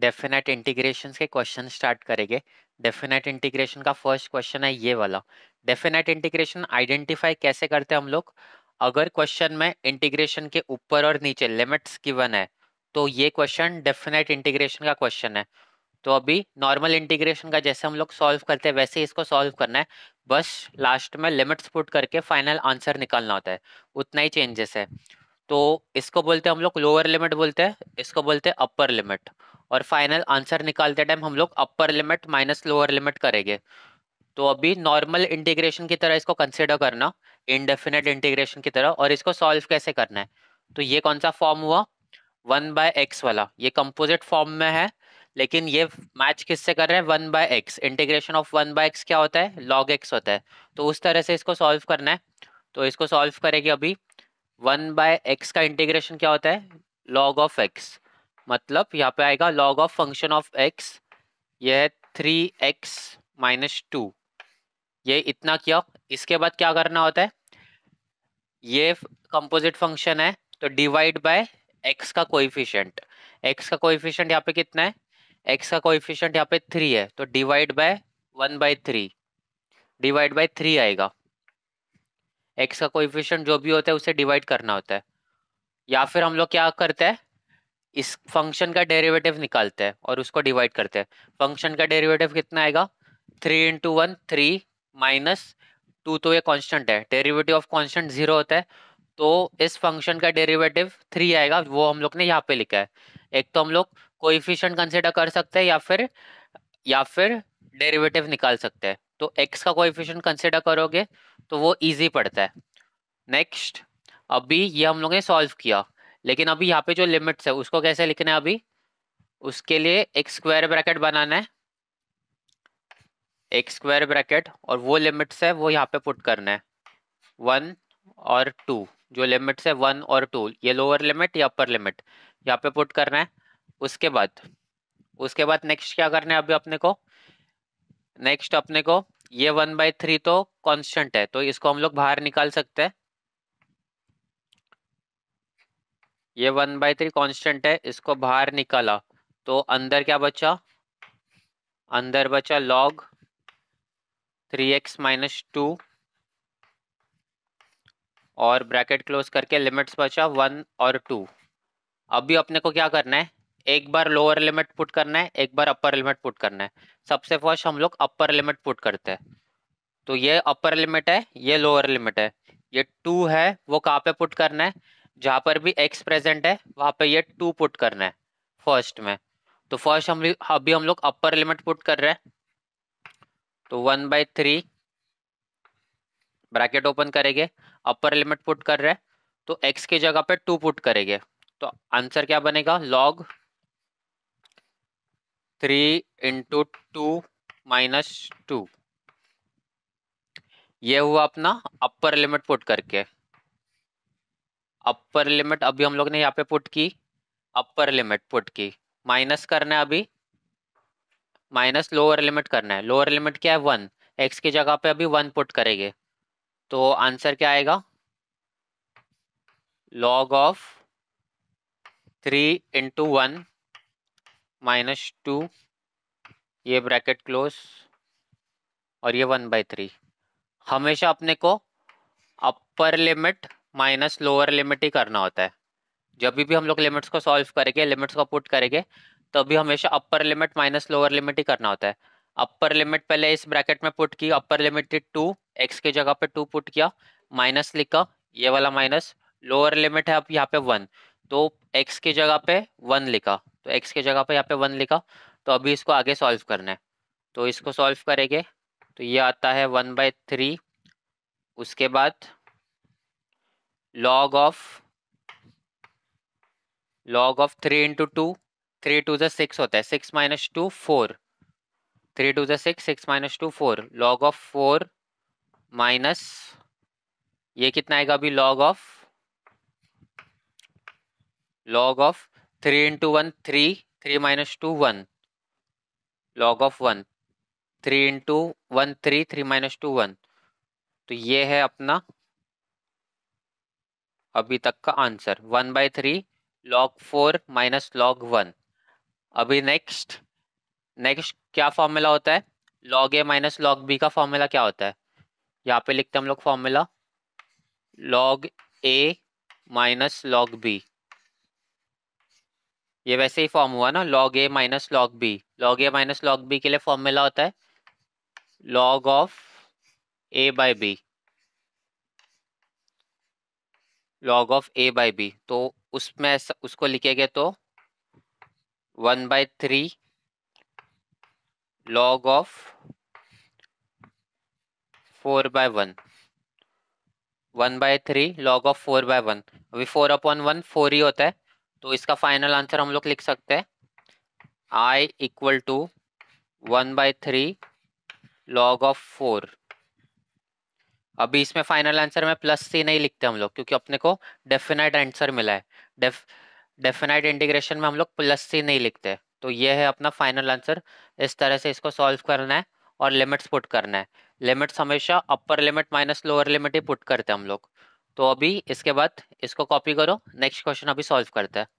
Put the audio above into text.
definite integration के question start करेंगे definite integration का फर्स्ट क्वेश्चन है ये वाला डेफिनेट इंटीग्रेशन आइडेंटिफाई कैसे करते हैं हम लोग अगर क्वेश्चन में इंटीग्रेशन के ऊपर और नीचे लिमिट्स गिवन है तो ये क्वेश्चन डेफिनेट इंटीग्रेशन का क्वेश्चन है तो अभी नॉर्मल इंटीग्रेशन का जैसे हम लोग सॉल्व करते हैं वैसे इसको सॉल्व करना है बस लास्ट में लिमिट्स पुट करके फाइनल आंसर निकालना होता है उतना ही चेंजेस है तो इसको बोलते हैं हम लोग लोअर लिमिट बोलते हैं इसको बोलते हैं अपर लिमिट और फाइनल आंसर निकालते टाइम हम लोग upper limit minus lower limit करेंगे तो अभी नॉर्मल इंटीग्रेशन की तरह इसको कंसिडर करना इनडेफिनेट इंटीग्रेशन की तरह और इसको सॉल्व कैसे करना है तो ये कौन सा फॉर्म हुआ वन बाय एक्स वाला ये कंपोजिट फॉर्म में है लेकिन ये मैच किससे कर रहे हैं one by X integration of one by X क्या होता है लॉग एक्स होता है तो उस तरह से इसको सॉल्व करना है तो इसको सॉल्व करेगी अभी वन बाय एक्स का इंटीग्रेशन क्या होता है लॉग ऑफ एक्स मतलब यहाँ पे आएगा log of function of x ये है थ्री एक्स माइनस टू ये इतना किया इसके बाद क्या करना होता है ये कंपोजिट फंक्शन है तो डिवाइड बाय एक्स का कोइफिशियंट एक्स का कोइफिशियंट यहाँ पे कितना है एक्स का कोइफिशियंट यहाँ पे थ्री है तो divide by one by three divide by three आएगा एक्स का कोइफिशियंट जो भी होता है उसे डिवाइड करना होता है या फिर हम लोग क्या करते हैं इस फंक्शन का डेरिवेटिव निकालते हैं और उसको डिवाइड करते हैं फंक्शन का डेरिवेटिव कितना आएगा three into one three minus two तो ये कांस्टेंट है डेरिवेटिव ऑफ कांस्टेंट जीरो होता है तो इस फंक्शन का डेरिवेटिव थ्री आएगा वो हम लोग ने यहाँ पे लिखा है एक तो हम लोग कोइफिशिएंट कंसिडर कर सकते हैं या फिर या फिर डेरिवेटिव निकाल सकते हैं तो एक्स का कोइफिशिएंट कंसिडर करोगे तो वो ईजी पड़ता है नेक्स्ट अभी ये हम लोग ने सॉल्व किया लेकिन अभी यहाँ पे जो लिमिट्स है उसको कैसे लिखना है अभी उसके लिए एक स्क्वायर ब्रैकेट बनाना है एक स्क्वायर ब्रैकेट और वो लिमिट्स है वो यहाँ पे पुट करना है वन और टू जो लिमिट्स है वन और टू ये लोअर लिमिट या अपर लिमिट यहाँ पे पुट करना है उसके बाद उसके बाद नेक्स्ट क्या करना है अभी अपने को नेक्स्ट अपने को ये वन बाई थ्री तो कांस्टेंट है तो इसको हम लोग बाहर निकाल सकते हैं ये वन बाई थ्री कॉन्स्टेंट है इसको बाहर निकाला तो अंदर क्या बचा अंदर बचा log three X minus two और ब्रैकेट क्लोज करके लिमिट्स बचा वन और टू अभी अपने को क्या करना है एक बार लोअर लिमिट पुट करना है एक बार अपर लिमिट पुट करना है सबसे फर्स्ट हम लोग अपर लिमिट पुट करते हैं तो ये अपर लिमिट है ये लोअर लिमिट है ये टू है वो कहाँ पे पुट करना है जहाँ पर भी एक्स प्रेजेंट है वहाँ पे ये टू पुट करना है फर्स्ट में तो फर्स्ट हम अभी हम लोग अपर लिमिट पुट कर रहे हैं तो one by three bracket open करेंगे अपर लिमिट पुट कर रहे हैं तो एक्स की जगह पे टू पुट करेंगे तो आंसर क्या बनेगा log three into two minus two ये हुआ अपना अपर लिमिट पुट करके अपर लिमिट अभी हम लोग ने यहाँ पे पुट की अपर लिमिट पुट की माइनस करना है अभी माइनस लोअर लिमिट करना है लोअर लिमिट क्या है वन एक्स की जगह पे अभी वन पुट करेंगे तो आंसर क्या आएगा log of three into one minus two ये ब्रैकेट क्लोज और ये वन बाई थ्री हमेशा अपने को upper limit minus lower limit ही करना होता है जब भी हम लोग लिमिट्स को सॉल्व करेंगे लिमिट्स को पुट करेंगे तभी हमेशा upper limit minus lower limit ही करना होता है अपर लिमिट पहले इस ब्रैकेट में पुट की अपर लिमिट टू एक्स की जगह पे टू पुट किया माइनस लिखा ये वाला माइनस लोअर लिमिट है अब यहाँ पे वन तो एक्स की जगह पे वन लिखा तो एक्स की जगह पे यहाँ पे वन लिखा तो अभी इसको आगे सॉल्व करना है तो इसको सॉल्व करेंगे तो ये आता है वन बाय थ्री उसके बाद log of log of three into two three two जो सिक्स होता है six minus two four three two जो six six minus two four log of four minus ये कितना आएगा अभी log of log of three into one three three minus two one log of one three into one three three minus two one तो ये है अपना अभी तक का answer one by three log four minus log one अभी next next क्या formula होता है log A minus log B का फॉर्मूला क्या होता है यहाँ पे लिखते हम लोग formula log A minus log B ये वैसे ही फॉर्म हुआ ना log A minus log B log A minus log B के लिए फॉर्मूला होता है log of A by B log of A by B तो उसमें उसको लिखेंगे तो one by three log of four by one one by three log of four by one अभी फोर अपॉन वन फोर ही होता है तो इसका फाइनल आंसर हम लोग लिख सकते हैं I equal to one by three log of four अभी इसमें फाइनल आंसर में प्लस सी नहीं लिखते हम लोग क्योंकि अपने को डेफिनाइट आंसर मिला है डेफ डेफिनाइट इंटीग्रेशन में हम लोग प्लस सी नहीं लिखते तो ये है अपना फाइनल आंसर इस तरह से इसको सॉल्व करना है और लिमिट्स पुट करना है लिमिट्स हमेशा upper limit minus lower limit ही पुट करते हैं हम लोग तो अभी इसके बाद इसको कॉपी करो नेक्स्ट क्वेश्चन अभी सॉल्व करते हैं